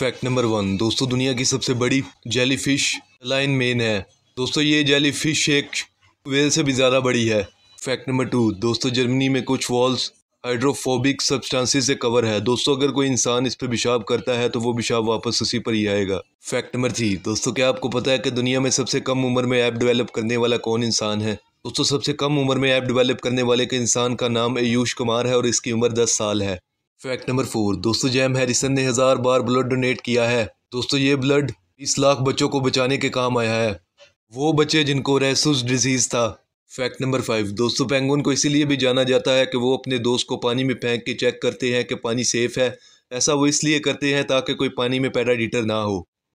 fact number one दोस्तों दुनिया की सबसे बड़ी जेली फिश लाइन मेन है दोस्तों ये जेली फिश एक वेल से भी ज़्यादा बड़ी है फैक्ट नंबर टू दोस्तों जर्मनी में कुछ वॉल्स हाइड्रोफोबिक सब्सटेंसेस से कवर है दोस्तों अगर कोई इंसान इस पर पेशाब करता है तो वो पेशाब वापस उसी पर ही आएगा फैक्ट नंबर थ्री दोस्तों क्या आपको पता है कि दुनिया में सबसे कम उम्र में ऐप डेवलप करने वाला कौन इंसान है दोस्तों सबसे कम उम्र में ऐप डेवलप करने वाले के इंसान का नाम आयुष कुमार है और इसकी उम्र दस साल है फैक्ट नंबर फोर दोस्तों जैम हैरिसन ने हज़ार बार ब्लड डोनेट किया है दोस्तों ये ब्लड बीस लाख बच्चों को बचाने के काम आया है वो बच्चे जिनको रेसूस डिजीज़ था फैक्ट नंबर फाइव दोस्तों पेंगुन को इसीलिए भी जाना जाता है कि वो अपने दोस्त को पानी में फेंक के चेक करते हैं कि पानी सेफ़ है ऐसा वो इसलिए करते हैं ताकि कोई पानी में पैराडीटर ना हो